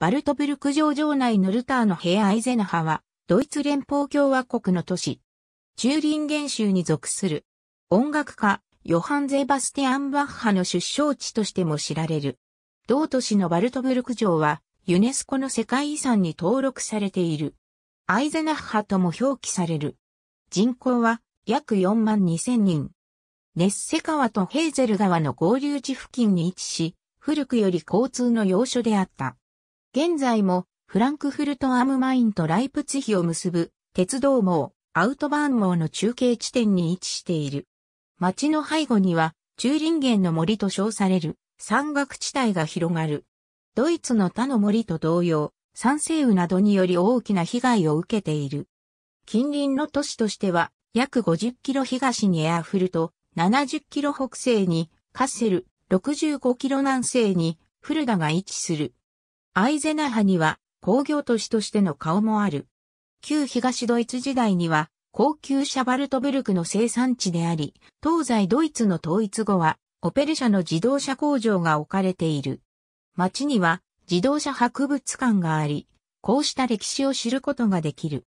バルトブルク城城内のルターのヘアアイゼナハは、ドイツ連邦共和国の都市、チューリンゲン州に属する、音楽家、ヨハン・ゼバスティアン・バッハの出生地としても知られる。同都市のバルトブルク城は、ユネスコの世界遺産に登録されている。アイゼナッハとも表記される。人口は約4万2000人。ネッセ川とヘーゼル川の合流地付近に位置し、古くより交通の要所であった。現在もフランクフルトアムマインとライプツヒを結ぶ鉄道網、アウトバーン網の中継地点に位置している。町の背後には、中林源の森と称される山岳地帯が広がる。ドイツの他の森と同様、酸性雨などにより大きな被害を受けている。近隣の都市としては、約50キロ東にエアフルト、70キロ北西にカッセル、65キロ南西にフルダが位置する。アイゼナハには工業都市としての顔もある。旧東ドイツ時代には高級車バルトブルクの生産地であり、東西ドイツの統一後はオペル社の自動車工場が置かれている。町には自動車博物館があり、こうした歴史を知ることができる。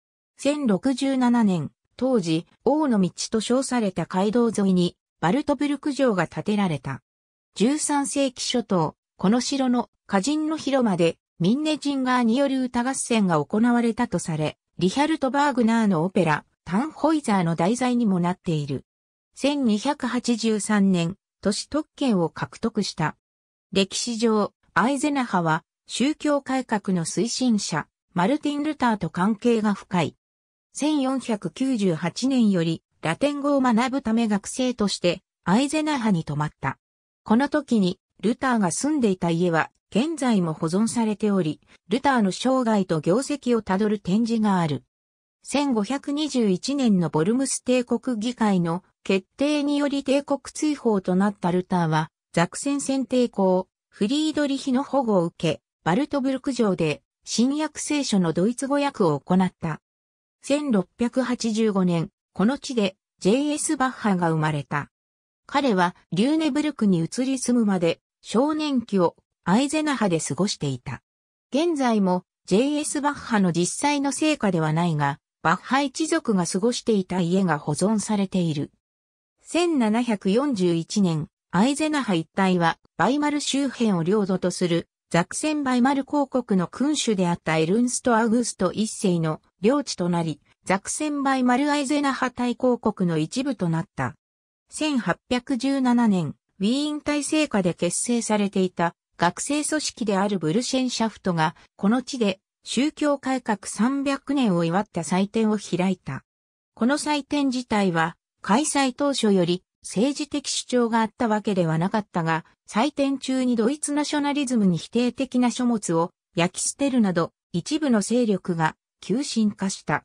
1067年、当時、王の道と称された街道沿いに、バルトブルク城が建てられた。13世紀初頭、この城の歌人の広間でミンネジンガーによる歌合戦が行われたとされ、リヒャルト・バーグナーのオペラ、タンホイザーの題材にもなっている。1283年、都市特権を獲得した。歴史上、アイゼナハは宗教改革の推進者、マルティン・ルターと関係が深い。1498年よりラテン語を学ぶため学生としてアイゼナハに泊まった。この時にルターが住んでいた家は現在も保存されており、ルターの生涯と業績をたどる展示がある。1521年のボルムス帝国議会の決定により帝国追放となったルターは、ザクセン選定校、フリードリヒの保護を受け、バルトブルク城で新約聖書のドイツ語訳を行った。1685年、この地で J.S. バッハが生まれた。彼はリューネブルクに移り住むまで少年期をアイゼナハで過ごしていた。現在も JS バッハの実際の成果ではないが、バッハ一族が過ごしていた家が保存されている。1741年、アイゼナハ一帯はバイマル周辺を領土とするザクセンバイマル公国の君主であったエルンスト・アグスト一世の領地となり、ザクセンバイマルアイゼナハ大公国の一部となった。1817年、ウィーン体制下で結成されていた学生組織であるブルシェンシャフトが、この地で宗教改革300年を祝った祭典を開いた。この祭典自体は、開催当初より政治的主張があったわけではなかったが、祭典中にドイツナショナリズムに否定的な書物を焼き捨てるなど、一部の勢力が急進化した。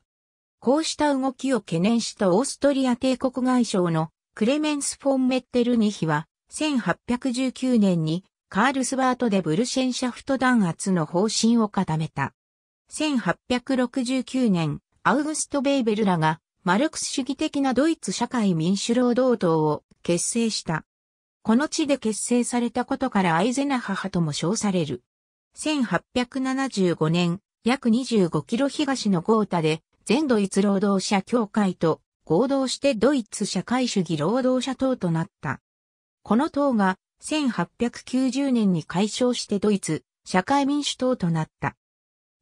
こうした動きを懸念したオーストリア帝国外相のクレメンス・フォン・メッテルニヒは、1819年にカールスバートでブルシェンシャフト弾圧の方針を固めた。1869年、アウグスト・ベイベルらが、マルクス主義的なドイツ社会民主労働党を結成した。この地で結成されたことからアイゼナハ派とも称される。1875年、約25キロ東のゴータで、全ドイツ労働者協会と合同してドイツ社会主義労働者党となった。この党が1890年に解消してドイツ、社会民主党となった。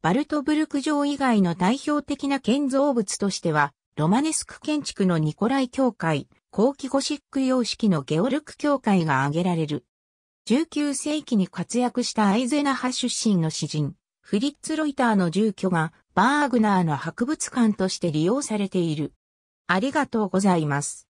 バルトブルク城以外の代表的な建造物としては、ロマネスク建築のニコライ教会、後期ゴシック様式のゲオルク教会が挙げられる。19世紀に活躍したアイゼナハ出身の詩人、フリッツ・ロイターの住居がバーグナーの博物館として利用されている。ありがとうございます。